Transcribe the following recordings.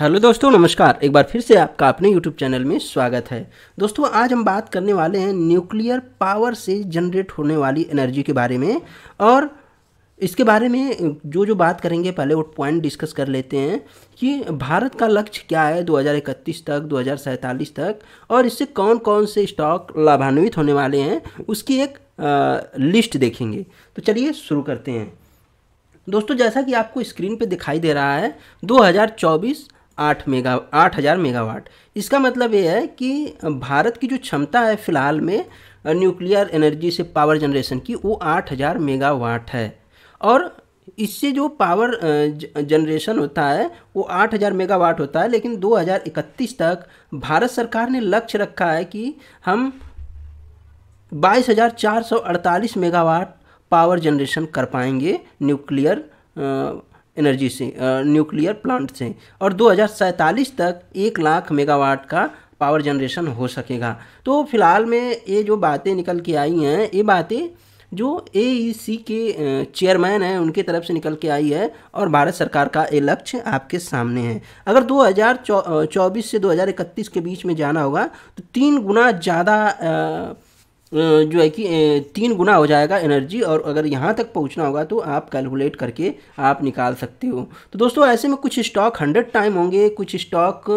hello दोस्तों नमस्कार एक बार फिर से आपका अपने यूट्यूब चैनल में स्वागत है दोस्तों आज हम बात करने वाले हैं न्यूक्लियर पावर से जनरेट होने वाली एनर्जी के बारे में और इसके बारे में जो जो बात करेंगे पहले वो पॉइंट डिस्कस कर लेते हैं कि भारत का लक्ष्य क्या है 2031 तक दो तक और इससे कौन कौन से स्टॉक लाभान्वित होने वाले हैं उसकी एक आ, लिस्ट देखेंगे तो चलिए शुरू करते हैं दोस्तों जैसा कि आपको स्क्रीन पे दिखाई दे रहा है 2024 आठ मेगा आठ हज़ार मेगावाट इसका मतलब ये है कि भारत की जो क्षमता है फिलहाल में न्यूक्लियर एनर्जी से पावर जनरेशन की वो आठ हज़ार मेगावाट है और इससे जो पावर जनरेशन होता है वो आठ हज़ार मेगावाट होता है लेकिन 2031 तक भारत सरकार ने लक्ष्य रखा है कि हम 22,448 मेगावाट पावर जनरेशन कर पाएंगे न्यूक्लियर एनर्जी से न्यूक्लियर प्लांट से और दो तक एक लाख मेगावाट का पावर जनरेशन हो सकेगा तो फिलहाल में ये जो बातें निकल के आई हैं ये बातें जो ए e के चेयरमैन हैं उनके तरफ से निकल के आई है और भारत सरकार का ये लक्ष्य आपके सामने है अगर 2024 चौ, से 2031 के बीच में जाना होगा तो तीन गुना ज़्यादा जो है कि तीन गुना हो जाएगा एनर्जी और अगर यहाँ तक पहुँचना होगा तो आप कैलकुलेट करके आप निकाल सकते हो तो दोस्तों ऐसे में कुछ स्टॉक हंड्रेड टाइम होंगे कुछ स्टॉक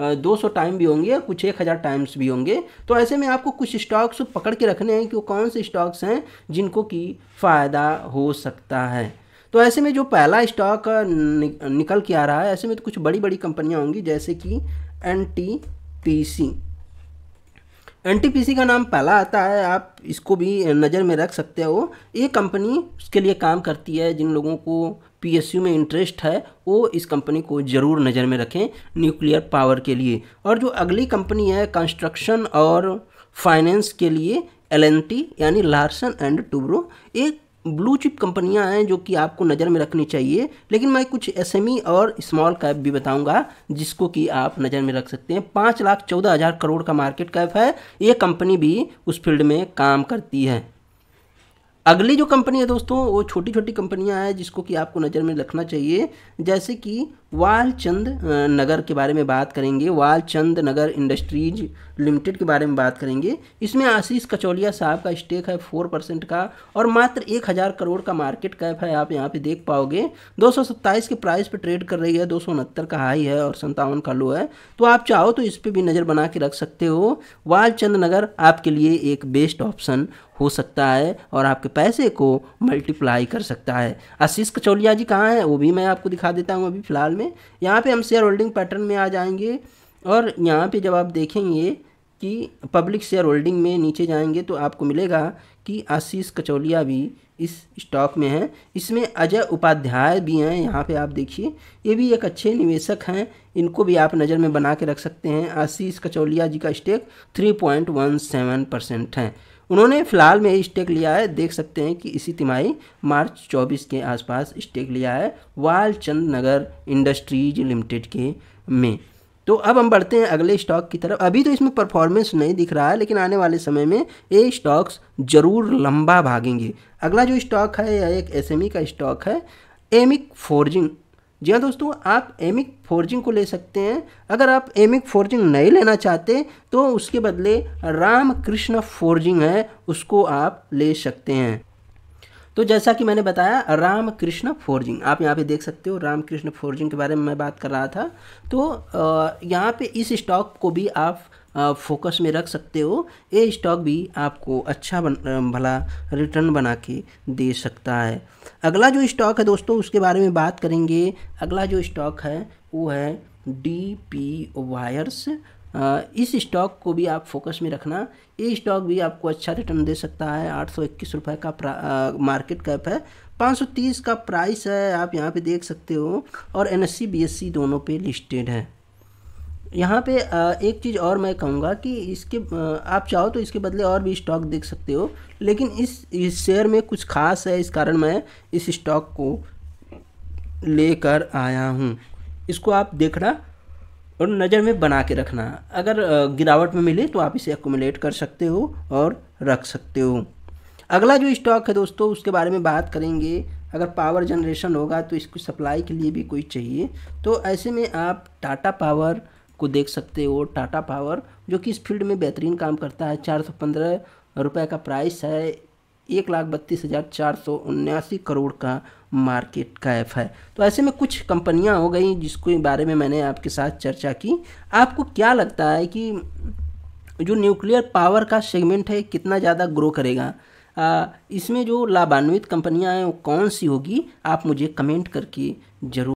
दो सौ टाइम भी होंगे कुछ एक हज़ार टाइम्स भी होंगे तो ऐसे में आपको कुछ स्टॉक्स पकड़ के रखने हैं कि वो कौन से स्टॉक्स हैं जिनको कि फ़ायदा हो सकता है तो ऐसे में जो पहला स्टॉक निकल के आ रहा है ऐसे में तो कुछ बड़ी बड़ी कंपनियाँ होंगी जैसे कि N T P C N का नाम पहला आता है आप इसको भी नज़र में रख सकते हो ये कंपनी उसके लिए काम करती है जिन लोगों को पीएसयू में इंटरेस्ट है वो इस कंपनी को ज़रूर नज़र में रखें न्यूक्लियर पावर के लिए और जो अगली कंपनी है कंस्ट्रक्शन और फाइनेंस के लिए एल यानी लार्सन एंड टूब्रो एक ब्लू चिप कंपनियां हैं जो कि आपको नज़र में रखनी चाहिए लेकिन मैं कुछ एसएमई e और स्मॉल कैप भी बताऊंगा जिसको कि आप नज़र में रख सकते हैं पाँच लाख चौदह हज़ार करोड़ का मार्केट कैप है ये कंपनी भी उस फील्ड में काम करती है अगली जो कंपनी है दोस्तों वो छोटी छोटी कंपनियां हैं जिसको कि आपको नज़र में रखना चाहिए जैसे कि वालचंद नगर के बारे में बात करेंगे वालचंद नगर इंडस्ट्रीज लिमिटेड के बारे में बात करेंगे इसमें आशीष कचौलिया साहब का स्टेक है फोर परसेंट का और मात्र एक हज़ार करोड़ का मार्केट कैप है आप यहाँ पे देख पाओगे दो सौ सत्ताईस के प्राइस पर ट्रेड कर रही है दो सौ उनहत्तर का हाई है और संतावन का लो है तो आप चाहो तो इस पर भी नज़र बना के रख सकते हो वालचंद नगर आपके लिए एक बेस्ट ऑप्शन हो सकता है और आपके पैसे को मल्टीप्लाई कर सकता है आशीष कचौलिया जी कहाँ हैं वो भी मैं आपको दिखा देता हूँ अभी फ़िलहाल में यहाँ पे हम शेयर होल्डिंग पैटर्न में आ जाएंगे और यहाँ पे जब आप देखेंगे कि पब्लिक शेयर होल्डिंग में नीचे जाएंगे तो आपको मिलेगा कि आशीष कचौलिया भी इस स्टॉक में है इसमें अजय उपाध्याय भी हैं यहाँ पे आप देखिए ये भी एक अच्छे निवेशक हैं इनको भी आप नज़र में बना के रख सकते हैं आशीष कचौलिया जी का स्टेक 3.17 परसेंट है उन्होंने फिलहाल में स्टेक लिया है देख सकते हैं कि इसी तिमाही मार्च 24 के आसपास स्टेक लिया है वालचंद नगर इंडस्ट्रीज लिमिटेड के में तो अब हम बढ़ते हैं अगले स्टॉक की तरफ अभी तो इसमें परफॉर्मेंस नहीं दिख रहा है लेकिन आने वाले समय में ये स्टॉक्स जरूर लंबा भागेंगे अगला जो स्टॉक है यह एक एसएमई का स्टॉक है एमिक फोर्जिंग जी हाँ दोस्तों आप एमिक फोर्जिंग को ले सकते हैं अगर आप एमिक फोर्जिंग नहीं लेना चाहते तो उसके बदले राम कृष्ण फोर्जिंग है उसको आप ले सकते हैं तो जैसा कि मैंने बताया राम कृष्ण फोर्जिंग आप यहाँ पे देख सकते हो राम कृष्ण फोर्जिंग के बारे में मैं बात कर रहा था तो यहाँ पे इस स्टॉक को भी आप फोकस में रख सकते हो ये स्टॉक भी आपको अच्छा बन, भला रिटर्न बना के दे सकता है अगला जो स्टॉक है दोस्तों उसके बारे में बात करेंगे अगला जो स्टॉक है वो है डी पी वायर्स इस स्टॉक को भी आप फोकस में रखना ये स्टॉक भी आपको अच्छा रिटर्न दे सकता है आठ सौ इक्कीस रुपये का मार्केट कैप है 530 का प्राइस है आप यहाँ पे देख सकते हो और एन एस दोनों पे लिस्टेड है यहाँ पे एक चीज़ और मैं कहूँगा कि इसके आप चाहो तो इसके बदले और भी स्टॉक देख सकते हो लेकिन इस, इस शेयर में कुछ खास है इस कारण मैं इस स्टॉक को लेकर आया हूँ इसको आप देखना और नज़र में बना के रखना अगर गिरावट में मिले तो आप इसे एकोमोलेट कर सकते हो और रख सकते हो अगला जो स्टॉक है दोस्तों उसके बारे में बात करेंगे अगर पावर जनरेशन होगा तो इसकी सप्लाई के लिए भी कोई चाहिए तो ऐसे में आप टाटा पावर को देख सकते हो टाटा पावर जो कि इस फील्ड में बेहतरीन काम करता है चार सौ पंद्रह रुपये का प्राइस है एक लाख बत्तीस हज़ार चार सौ उन्यासी करोड़ का मार्केट कैप है तो ऐसे में कुछ कंपनियां हो गई जिसके बारे में मैंने आपके साथ चर्चा की आपको क्या लगता है कि जो न्यूक्लियर पावर का सेगमेंट है कितना ज़्यादा ग्रो करेगा आ, इसमें जो लाभान्वित कंपनियां हैं वो कौन सी होगी आप मुझे कमेंट करके ज़रूर